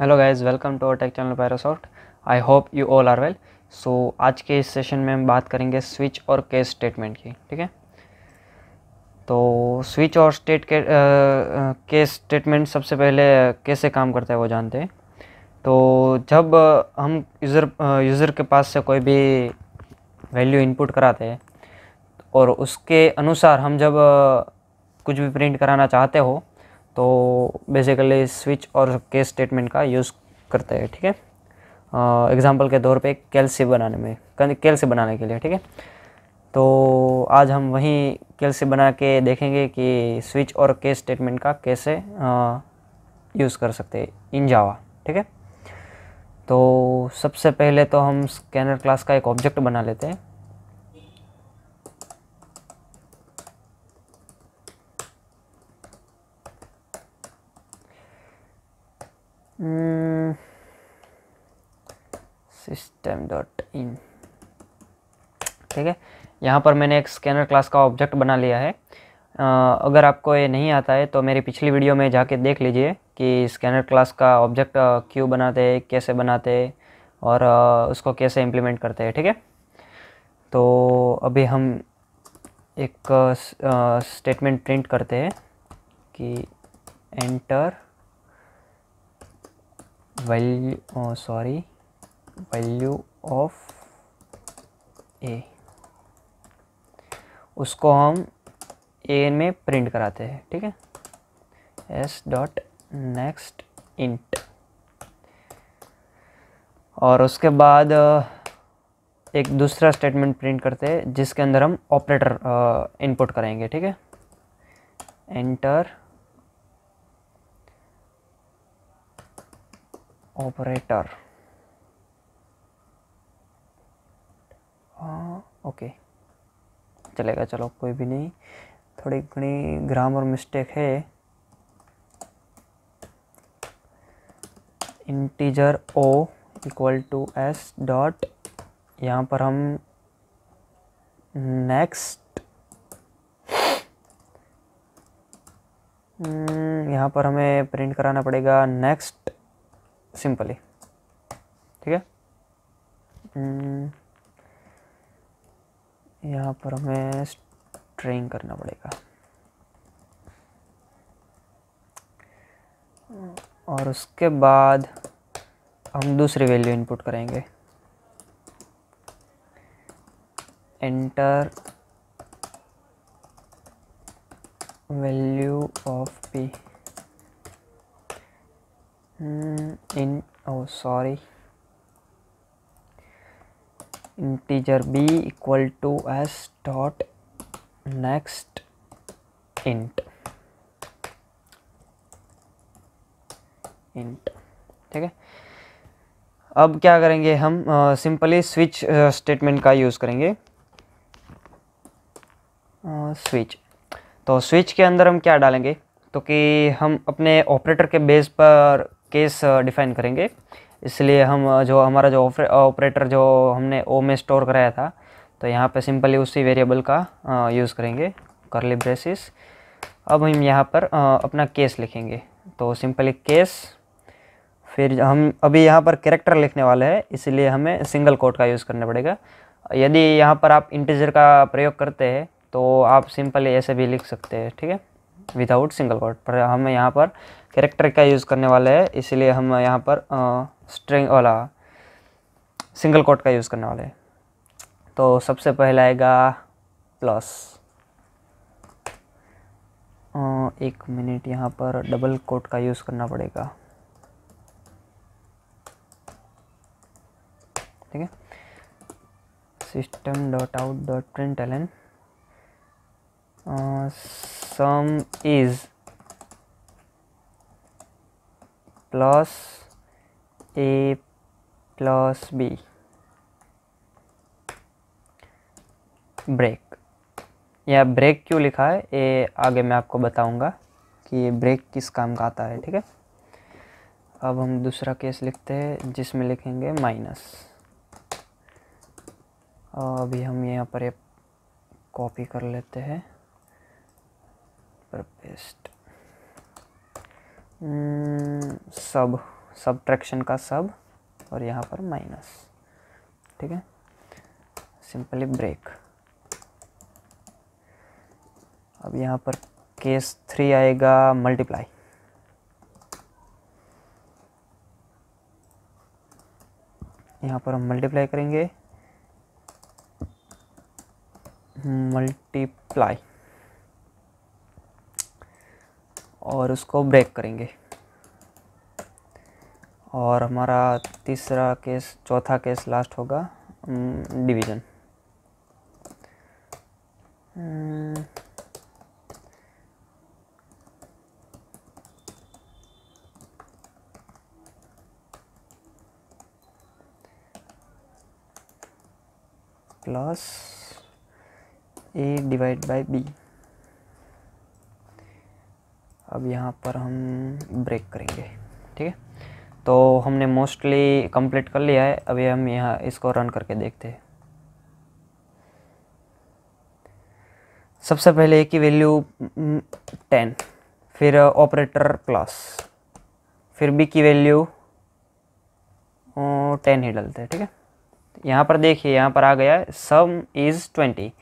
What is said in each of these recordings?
Hello guys welcome to tech channel Parasoft I hope you all are well so आज के इस session में हम बात करेंगे स्विच और केस स्टेटमेंट की ठीक है तो स्विच और स्टेट के केस स्टेटमेंट सबसे पहले कैसे काम करता है वो जानते हैं तो जब हम यूज़र यूज़र के पास से कोई भी वैल्यू इनपुट कराते हैं और उसके अनुसार हम जब कुछ भी प्रिंट कराना चाहते हो तो बेसिकली स्विच और केस स्टेटमेंट का यूज़ करते हैं ठीक है एग्ज़ाम्पल के तौर पे कैल्सी बनाने में कैल्सी बनाने के लिए ठीक है तो आज हम वही कैलसी बना के देखेंगे कि स्विच और केस स्टेटमेंट का कैसे यूज़ कर सकते हैं इन जावा ठीक है तो सबसे पहले तो हम स्कैनर क्लास का एक ऑब्जेक्ट बना लेते हैं सिस्टम डॉट इन ठीक है यहाँ पर मैंने एक स्कैनर क्लास का ऑब्जेक्ट बना लिया है Uh, अगर आपको ये नहीं आता है तो मेरी पिछली वीडियो में जाके देख लीजिए कि स्कैनर क्लास का ऑब्जेक्ट क्यों बनाते हैं कैसे बनाते हैं और uh, उसको कैसे इम्प्लीमेंट करते हैं ठीक है ठीके? तो अभी हम एक स्टेटमेंट uh, प्रिंट करते हैं कि enter value sorry value of A उसको हम ए में प्रिंट कराते हैं ठीक है एस डॉट नेक्स्ट इंट और उसके बाद uh, एक दूसरा स्टेटमेंट प्रिंट करते हैं जिसके अंदर हम ऑपरेटर इनपुट uh, करेंगे ठीक है एंटर operator हाँ ओके चलेगा चलो कोई भी नहीं थोड़ी घनी ग्रामर मिस्टेक है integer o equal to S dot यहाँ पर हम नेक्स्ट hmm, यहाँ पर हमें प्रिंट कराना पड़ेगा नेक्स्ट सिंपली ठीक है हम्म, यहाँ पर हमें स्ट्रिंग करना पड़ेगा और उसके बाद हम दूसरी वैल्यू इनपुट करेंगे enter value of P in o sorry integer b equal to s dot next int int ठीक है अब क्या करेंगे हम सिंपली स्विच स्टेटमेंट का यूज़ करेंगे स्विच uh, तो स्विच के अंदर हम क्या डालेंगे तो कि हम अपने ऑपरेटर के बेस पर केस डिफाइन करेंगे इसलिए हम जो हमारा जो ऑपरेटर जो हमने ओ में स्टोर कराया था तो यहाँ पे सिंपली उसी वेरिएबल का यूज़ करेंगे करली ब्रेसिस अब हम यहाँ पर अपना केस लिखेंगे तो सिंपली केस फिर हम अभी यहाँ पर कैरेक्टर लिखने वाले हैं इसलिए हमें सिंगल कोट का यूज़ करना पड़ेगा यदि यहाँ पर आप इंटीजर का प्रयोग करते हैं तो आप सिंपली ऐसे भी लिख सकते हैं ठीक है विदाउट सिंगल कोट पर हमें यहाँ पर कैरेक्टर का यूज़ करने वाले हैं इसलिए हम यहाँ पर स्ट्रिंग वाला सिंगल कोट का यूज़ करने वाले हैं तो सबसे पहले आएगा प्लस एक मिनट यहाँ पर डबल कोट का यूज़ करना पड़ेगा ठीक है system dot out dot print L N sum is plus A plus B break यह ब्रेक क्यों लिखा है ये आगे मैं आपको बताऊंगा कि ये ब्रेक किस काम का आता है ठीक है अब हम दूसरा केस लिखते हैं जिसमें लिखेंगे माइनस अभी हम यहाँ पर कॉपी कर लेते हैं पेस्ट सब हम्म, सब्ट्रैक्शन का सब और यहाँ पर माइनस ठीक है सिंपली ब्रेक अब यहाँ पर केस थ्री आएगा मल्टीप्लाई यहाँ पर हम मल्टीप्लाई करेंगे मल्टीप्लाई और उसको ब्रेक करेंगे और हमारा तीसरा केस चौथा केस लास्ट होगा division plus A divide by B अब यहाँ पर हम ब्रेक करेंगे ठीक है तो हमने मोस्टली कंप्लीट कर लिया है अभी हम यहाँ इसको रन करके देखते हैं सबसे पहले एक की वैल्यू हम्म, टेन फिर ऑपरेटर प्लस फिर बी की वैल्यू टेन ही डलते हैं ठीक है यहाँ पर देखिए यहाँ पर आ गया सम इज़ ट्वेंटी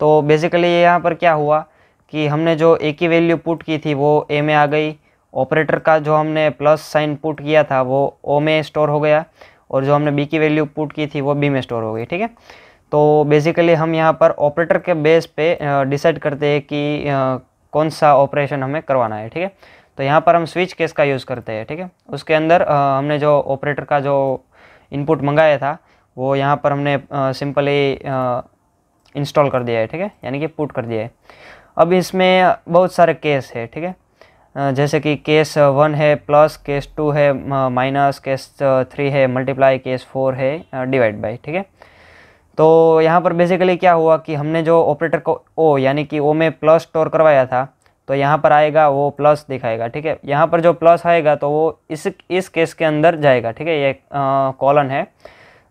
तो बेसिकली यहाँ पर क्या हुआ कि हमने जो ए की वैल्यू पुट की थी वो ए में आ गई ऑपरेटर का जो हमने प्लस साइन पुट किया था वो ओ में स्टोर हो गया और जो हमने बी की वैल्यू पुट की थी वो बी में स्टोर हो गई ठीक है तो बेसिकली हम यहाँ पर ऑपरेटर के बेस पे डिसाइड करते हैं कि कौन सा ऑपरेशन हमें करवाना है ठीक है तो यहाँ पर हम स्विच केस का यूज़ करते हैं ठीक है थीके? उसके अंदर हमने जो ऑपरेटर का जो इनपुट मंगाया था वो यहाँ पर हमने सिंपली इंस्टॉल कर दिया है ठीक है यानी कि पुट कर दिया है अब इसमें बहुत सारे केस है ठीक है जैसे कि केस वन है प्लस केस टू है माइनस केस थ्री है मल्टीप्लाई केस फोर है डिवाइड बाई ठीक है तो यहाँ पर बेसिकली क्या हुआ कि हमने जो ऑपरेटर को ओ यानी कि ओ में प्लस स्टोर करवाया था तो यहाँ पर आएगा वो प्लस दिखाएगा ठीक है यहाँ पर जो प्लस आएगा तो वो इस इस केस के अंदर जाएगा ठीक है ये कॉलन है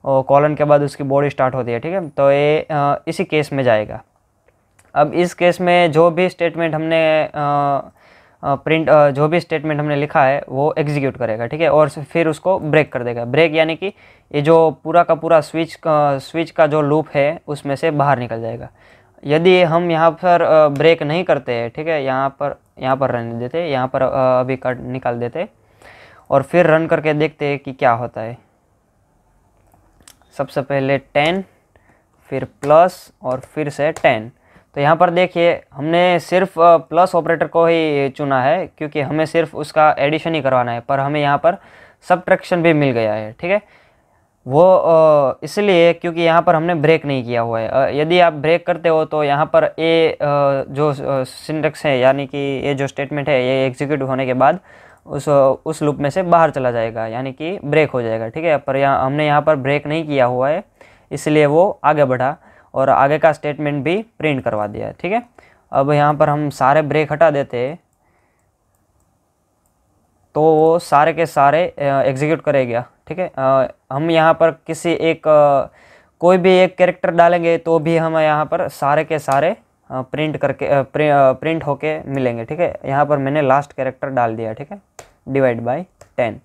और कॉलन के बाद उसकी बॉडी स्टार्ट होती है ठीक है तो ये आ, इसी केस में जाएगा अब इस केस में जो भी स्टेटमेंट हमने प्रिंट जो भी स्टेटमेंट हमने लिखा है वो एग्जीक्यूट करेगा ठीक है और फिर उसको ब्रेक कर देगा ब्रेक यानी कि ये जो पूरा का पूरा स्विच का, स्विच का जो लूप है उसमें से बाहर निकल जाएगा यदि हम यहाँ पर ब्रेक नहीं करते हैं ठीक है यहाँ पर यहाँ पर रहने देते यहाँ पर अभी कट निकाल देते और फिर रन करके देखते हैं कि क्या होता है सबसे पहले टेन फिर प्लस और फिर से टेन तो यहाँ पर देखिए हमने सिर्फ प्लस ऑपरेटर को ही चुना है क्योंकि हमें सिर्फ उसका एडिशन ही करवाना है पर हमें यहाँ पर सब्ट्रैक्शन भी मिल गया है ठीक है वो इसलिए क्योंकि यहाँ पर हमने ब्रेक नहीं किया हुआ है यदि आप ब्रेक करते हो तो यहाँ पर ए जो सिंडक्स है यानी कि ये जो स्टेटमेंट है ये एग्जीक्यूटिव होने के बाद उस उस लूप में से बाहर चला जाएगा यानी कि ब्रेक हो जाएगा ठीक है पर यहाँ हमने यहाँ पर ब्रेक नहीं किया हुआ है इसलिए वो आगे बढ़ा और आगे का स्टेटमेंट भी प्रिंट करवा दिया है ठीक है अब यहाँ पर हम सारे ब्रेक हटा देते तो वो सारे के सारे एग्जीक्यूट करेगा ठीक है हम यहाँ पर किसी एक कोई भी एक कैरेक्टर डालेंगे तो भी हम यहाँ पर सारे के सारे प्रिंट करके प्रि, प्रिंट होके मिलेंगे ठीक है यहाँ पर मैंने लास्ट कैरेक्टर डाल दिया ठीक है डिवाइड बाय टेन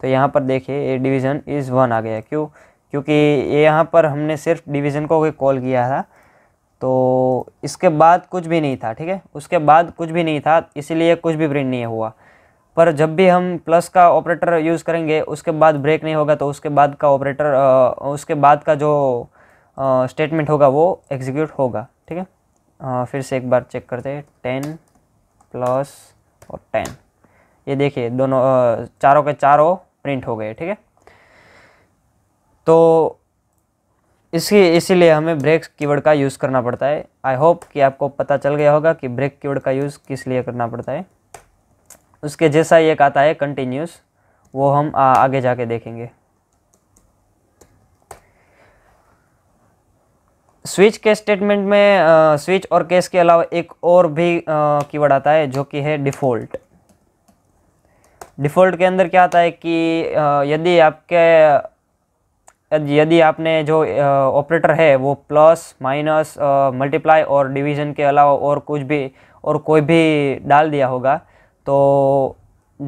तो यहाँ पर देखिए ये डिवीज़न इज़ वन आ गया क्यों क्योंकि यहाँ पर हमने सिर्फ डिवीज़न को कॉल किया था तो इसके बाद कुछ भी नहीं था ठीक है उसके बाद कुछ भी नहीं था इसीलिए कुछ भी प्रिंट नहीं हुआ पर जब भी हम प्लस का ऑपरेटर यूज़ करेंगे उसके बाद ब्रेक नहीं होगा तो उसके बाद का ऑपरेटर उसके बाद का जो स्टेटमेंट होगा वो एग्जीक्यूट होगा ठीक है फिर से एक बार चेक करते हैं टेन प्लस और टेन ये देखिए दोनों चारों के चारों प्रिंट हो गए ठीक है तो इसी इसीलिए हमें ब्रेक कीवर्ड का यूज़ करना पड़ता है आई होप कि आपको पता चल गया होगा कि ब्रेक कीवर्ड का यूज़ किस लिए करना पड़ता है उसके जैसा एक आता है कंटिन्यूस वो हम आ, आगे जाके देखेंगे स्विच के स्टेटमेंट में आ, स्विच और केस के अलावा एक और भी कीवर्ड आता है जो कि है डिफ़ॉल्ट डिफ़ॉल्ट के अंदर क्या आता है कि आ, यदि आपके यदि आपने जो ऑपरेटर है वो प्लस माइनस मल्टीप्लाई और डिवीजन के अलावा और कुछ भी और कोई भी डाल दिया होगा तो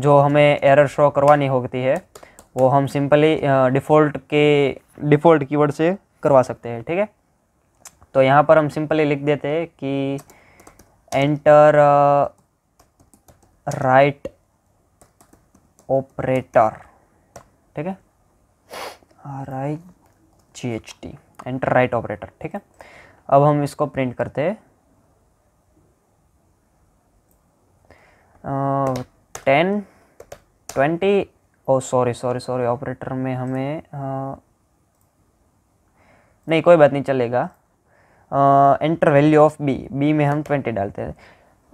जो हमें एरर शो करवानी होती है वो हम सिंपली डिफ़ॉल्ट के डिफ़ॉल्ट कीवर्ड से करवा सकते हैं ठीक है तो यहाँ पर हम सिंपली लिख देते हैं कि एंटर राइट ऑपरेटर ठीक है R I G H T enter right operator ठीक है अब हम इसको प्रिंट करते ten twenty o sorry sorry sorry operator में हमें आ, नहीं कोई बात नहीं चलेगा enter value of B B में हम ट्वेंटी डालते हैं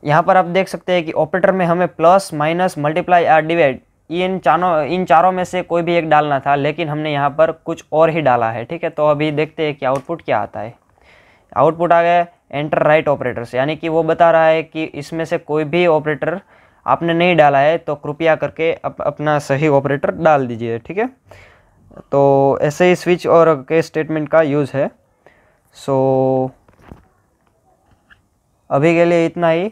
यहाँ पर आप देख सकते हैं कि ऑपरेटर में हमें plus minus multiply or divide इन चारों इन चारों में से कोई भी एक डालना था लेकिन हमने यहाँ पर कुछ और ही डाला है ठीक है तो अभी देखते हैं कि आउटपुट क्या आता है आउटपुट आ गया एंटर राइट ऑपरेटर से यानी कि वो बता रहा है कि इसमें से कोई भी ऑपरेटर आपने नहीं डाला है तो कृपया करके अप, अपना सही ऑपरेटर डाल दीजिए ठीक है तो ऐसे ही स्विच और के स्टेटमेंट का यूज़ है सो अभी के लिए इतना ही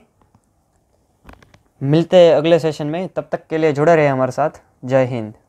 मिलते हैं अगले सेशन में तब तक के लिए जुड़े रहे हमारे साथ जय हिंद